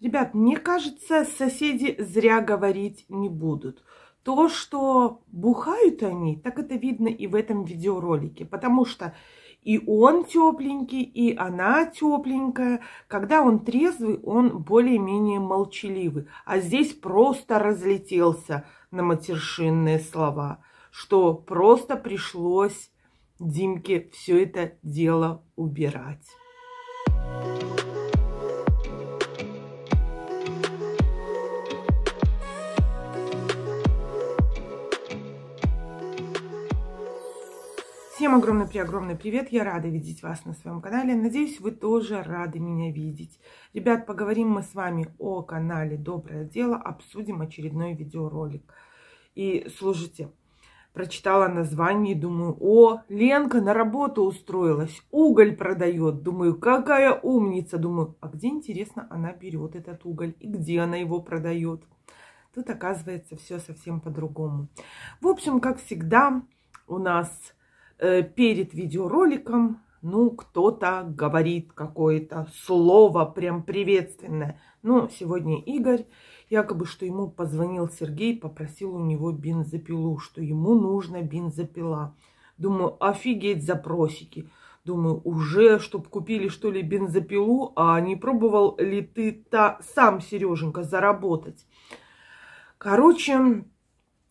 Ребят, мне кажется, соседи зря говорить не будут. То, что бухают они, так это видно и в этом видеоролике, потому что и он тепленький, и она тепленькая. Когда он трезвый, он более-менее молчаливый. А здесь просто разлетелся на матершинные слова, что просто пришлось Димке все это дело убирать. Всем огромный-преогромный привет! Я рада видеть вас на своем канале. Надеюсь, вы тоже рады меня видеть. Ребят, поговорим мы с вами о канале Доброе Дело, обсудим очередной видеоролик. И слушайте, прочитала название и думаю, о, Ленка на работу устроилась, уголь продает. Думаю, какая умница. Думаю, а где, интересно, она берет этот уголь и где она его продает? Тут оказывается все совсем по-другому. В общем, как всегда, у нас Э, перед видеороликом, ну, кто-то говорит какое-то слово прям приветственное. Ну, сегодня Игорь, якобы, что ему позвонил Сергей, попросил у него бензопилу, что ему нужна бензопила. Думаю, офигеть запросики. Думаю, уже, чтоб купили, что ли, бензопилу, а не пробовал ли ты та, сам, Сереженька, заработать? Короче,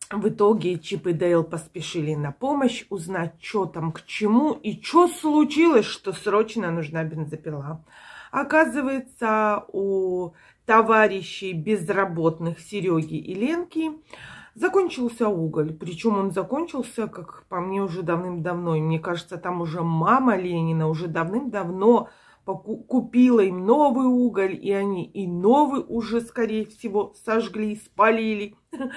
в итоге Чип и Дейл поспешили на помощь, узнать, что там к чему и что случилось, что срочно нужна бензопила. Оказывается, у товарищей безработных Сереги и Ленки закончился уголь. Причем он закончился, как по мне, уже давным-давно. И мне кажется, там уже мама Ленина уже давным-давно купила им новый уголь, и они и новый уже, скорее всего, сожгли, спалили,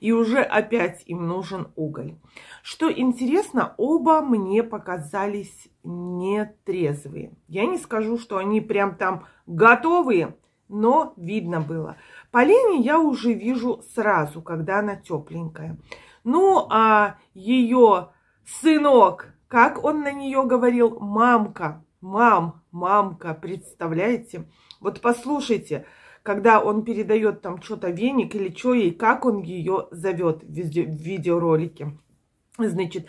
и уже опять им нужен уголь. Что интересно, оба мне показались нетрезвые. Я не скажу, что они прям там готовые, но видно было. Полени я уже вижу сразу, когда она тепленькая. Ну, а ее сынок, как он на нее говорил, мамка, Мам, мамка, представляете? Вот послушайте, когда он передает там что-то веник или что, и как он ее зовет в видеоролике. Значит,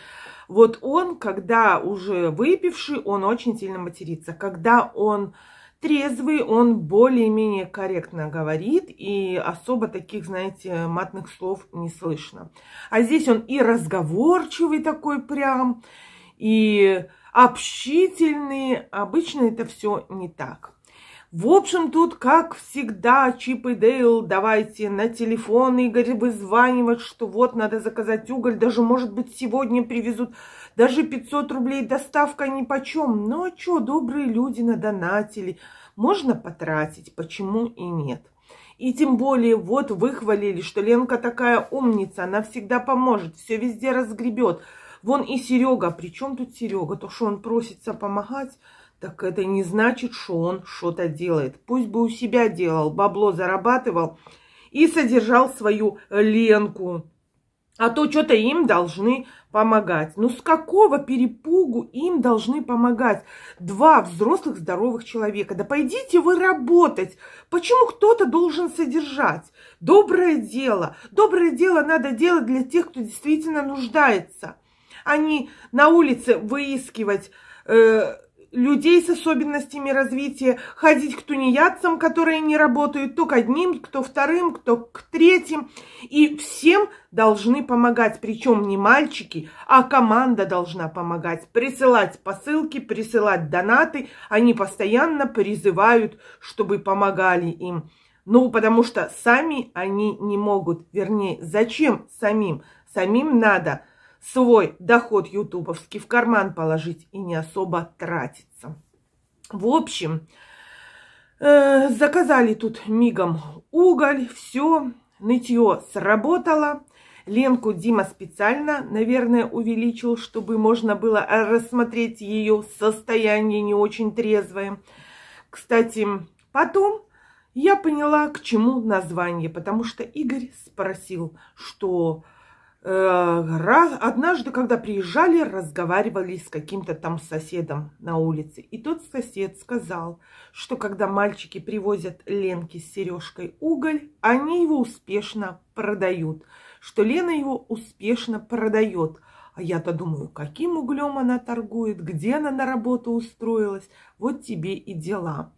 вот он, когда уже выпивший, он очень сильно матерится. Когда он трезвый, он более-менее корректно говорит, и особо таких, знаете, матных слов не слышно. А здесь он и разговорчивый такой прям, и общительные. Обычно это все не так. В общем, тут, как всегда, Чип и Дейл, давайте на телефон Игорь вызванивать, что вот, надо заказать уголь, даже, может быть, сегодня привезут, даже 500 рублей доставка ни почем. Ну, а что, добрые люди надонатили, можно потратить, почему и нет. И тем более, вот, выхвалили, что Ленка такая умница, она всегда поможет, все везде разгребет, Вон и Серега. А Причем тут Серега? То, что он просится помогать, так это не значит, что он что-то делает. Пусть бы у себя делал, бабло зарабатывал и содержал свою Ленку. А то что-то им должны помогать. Ну с какого перепугу им должны помогать два взрослых здоровых человека? Да пойдите вы работать. Почему кто-то должен содержать? Доброе дело. Доброе дело надо делать для тех, кто действительно нуждается они а на улице выискивать э, людей с особенностями развития, ходить к тунеядцам, которые не работают, то к одним, кто вторым, кто к третьим. И всем должны помогать, причем не мальчики, а команда должна помогать, присылать посылки, присылать донаты. Они постоянно призывают, чтобы помогали им. Ну, потому что сами они не могут, вернее, зачем самим? Самим надо – свой доход ютубовский в карман положить и не особо тратиться. В общем, э, заказали тут мигом уголь, все, нытье сработало. Ленку Дима специально, наверное, увеличил, чтобы можно было рассмотреть ее состояние не очень трезвое. Кстати, потом я поняла, к чему название, потому что Игорь спросил, что Э, однажды, когда приезжали, разговаривали с каким-то там соседом на улице. И тот сосед сказал, что когда мальчики привозят Ленке с сережкой уголь, они его успешно продают. Что Лена его успешно продает. А я-то думаю, каким углем она торгует, где она на работу устроилась. Вот тебе и дела.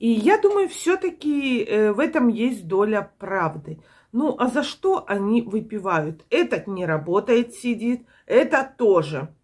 И я думаю, все-таки э, в этом есть доля правды. Ну, а за что они выпивают? Этот не работает, сидит, это тоже.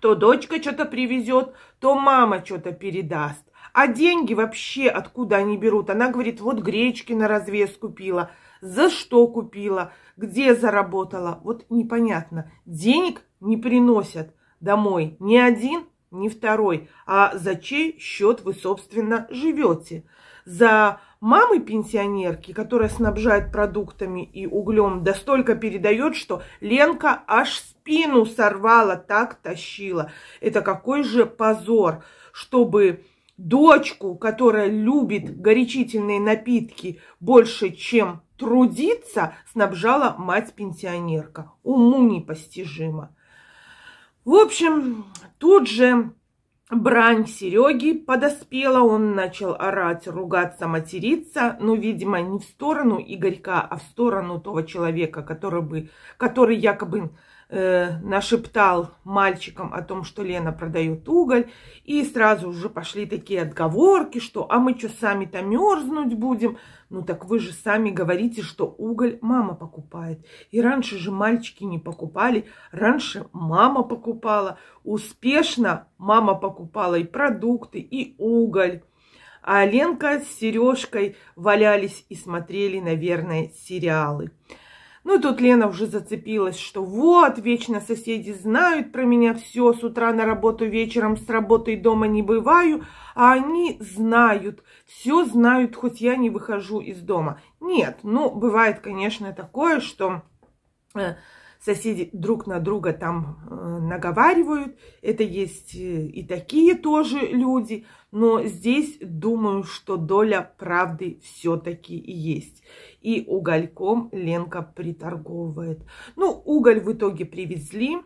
То дочка что-то привезет, то мама что-то передаст. А деньги вообще откуда они берут? Она говорит, вот гречки на развес купила. За что купила? Где заработала? Вот непонятно. Денег не приносят домой ни один, не второй, а за чей счет вы, собственно, живете. За мамы пенсионерки, которая снабжает продуктами и углем, да столько передает, что Ленка аж спину сорвала, так тащила. Это какой же позор, чтобы дочку, которая любит горячительные напитки больше, чем трудиться, снабжала мать-пенсионерка. Уму непостижимо. В общем, тут же брань Сереги подоспела, он начал орать, ругаться, материться, но, видимо, не в сторону Игорька, а в сторону того человека, который, бы, который якобы Э, нашептал мальчикам о том, что Лена продает уголь, и сразу же пошли такие отговорки, что «а мы что, сами-то мерзнуть будем?» Ну так вы же сами говорите, что уголь мама покупает. И раньше же мальчики не покупали, раньше мама покупала. Успешно мама покупала и продукты, и уголь. А Ленка с Сережкой валялись и смотрели, наверное, сериалы. Ну, и тут Лена уже зацепилась, что вот, вечно соседи знают про меня все, с утра на работу, вечером с работой дома не бываю, а они знают, все знают, хоть я не выхожу из дома. Нет, ну, бывает, конечно, такое, что э, соседи друг на друга там э, наговаривают. Это есть э, и такие тоже люди, но здесь думаю, что доля правды все-таки есть. И угольком Ленка приторговывает. Ну, уголь в итоге привезли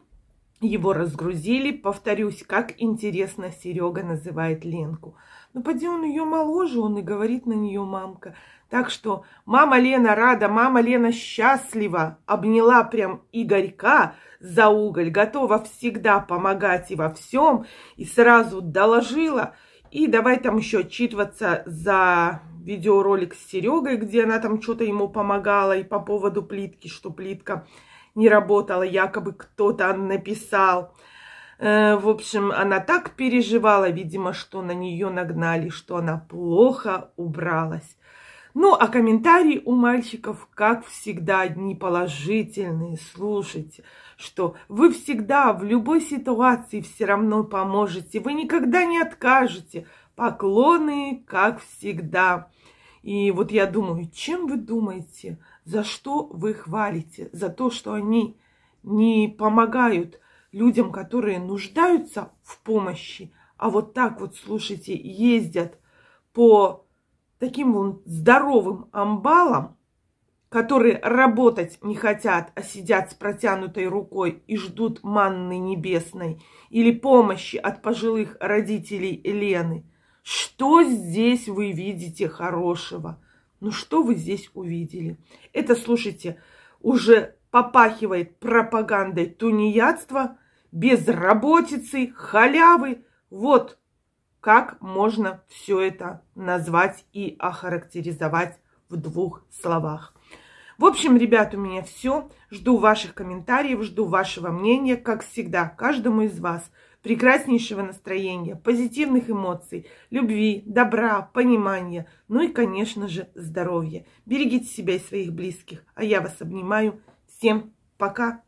его разгрузили. Повторюсь, как интересно Серега называет Ленку. Но ну, поди он ее моложе, он и говорит на нее мамка. Так что мама Лена рада, мама Лена счастлива, обняла прям Игорька за уголь, готова всегда помогать и во всем, и сразу доложила. И давай там еще отчитываться за видеоролик с Серегой, где она там что-то ему помогала, и по поводу плитки, что плитка не работала, якобы кто-то написал. Э, в общем, она так переживала, видимо, что на нее нагнали, что она плохо убралась. Ну, а комментарии у мальчиков, как всегда, одни положительные. Слушайте, что вы всегда в любой ситуации все равно поможете, вы никогда не откажете. Поклоны, как всегда. И вот я думаю, чем вы думаете, за что вы хвалите? За то, что они не помогают людям, которые нуждаются в помощи, а вот так вот, слушайте, ездят по таким вот здоровым амбалам, которые работать не хотят, а сидят с протянутой рукой и ждут манны небесной или помощи от пожилых родителей Лены. Что здесь вы видите хорошего? Ну что вы здесь увидели? Это, слушайте, уже попахивает пропагандой тунеядства, безработицы, халявы. Вот как можно все это назвать и охарактеризовать в двух словах. В общем, ребят, у меня все. Жду ваших комментариев, жду вашего мнения, как всегда, каждому из вас прекраснейшего настроения, позитивных эмоций, любви, добра, понимания, ну и, конечно же, здоровья. Берегите себя и своих близких. А я вас обнимаю. Всем пока!